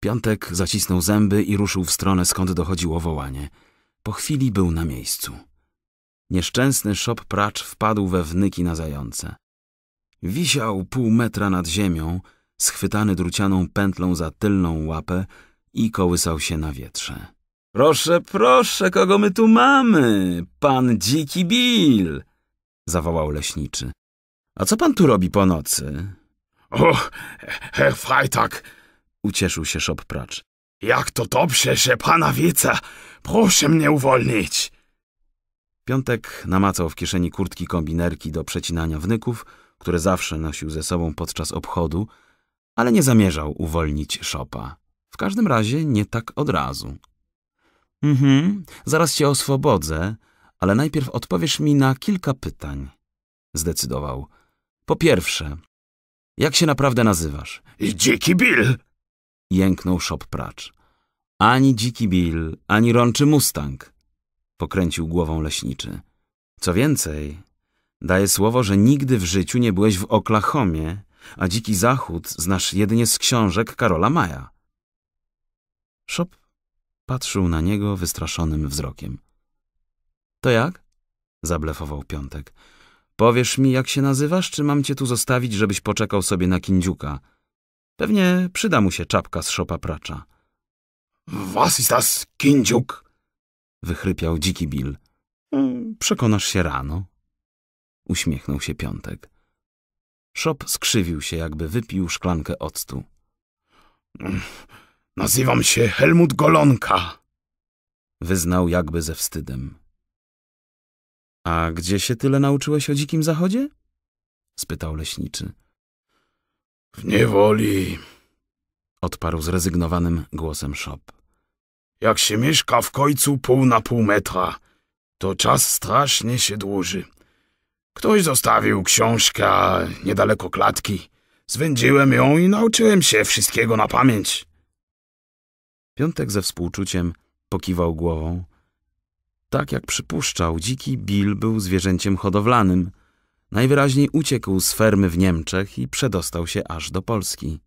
Piątek zacisnął zęby i ruszył w stronę, skąd dochodziło wołanie. Po chwili był na miejscu. Nieszczęsny szop pracz wpadł we wnyki na zające. Wisiał pół metra nad ziemią, schwytany drucianą pętlą za tylną łapę i kołysał się na wietrze. Proszę, proszę, kogo my tu mamy? Pan Dziki Bill! zawołał leśniczy. A co pan tu robi po nocy? Och, herr Freitag! — Ucieszył się Szop Pracz. Jak to dobrze, że pana wica! Proszę mnie uwolnić! Piątek namacał w kieszeni kurtki kombinerki do przecinania wnyków, które zawsze nosił ze sobą podczas obchodu, ale nie zamierzał uwolnić Szopa. W każdym razie nie tak od razu. Mhm, zaraz cię oswobodzę, ale najpierw odpowiesz mi na kilka pytań. Zdecydował. Po pierwsze, jak się naprawdę nazywasz? Dziki Bill! jęknął szop pracz. Ani dziki Bill, ani rączy Mustang, pokręcił głową leśniczy. Co więcej, daję słowo, że nigdy w życiu nie byłeś w Oklahomie, a dziki zachód znasz jedynie z książek Karola Maja. Szop patrzył na niego wystraszonym wzrokiem. To jak? zablefował Piątek. Powiesz mi, jak się nazywasz, czy mam cię tu zostawić, żebyś poczekał sobie na kindziuka? Pewnie przyda mu się czapka z szopa pracza. Was ist das, kindziuk? Wychrypiał dziki Bill. Mm, przekonasz się rano. Uśmiechnął się Piątek. Szop skrzywił się, jakby wypił szklankę octu. Mm, nazywam się Helmut Golonka. Wyznał jakby ze wstydem. A gdzie się tyle nauczyłeś o dzikim zachodzie? spytał leśniczy. W niewoli, odparł zrezygnowanym głosem Szop. Jak się mieszka w końcu pół na pół metra, to czas strasznie się dłuży. Ktoś zostawił książkę niedaleko klatki. Zwędziłem ją i nauczyłem się wszystkiego na pamięć. Piątek ze współczuciem pokiwał głową. Tak jak przypuszczał, dziki Bill był zwierzęciem hodowlanym, Najwyraźniej uciekł z fermy w Niemczech i przedostał się aż do Polski.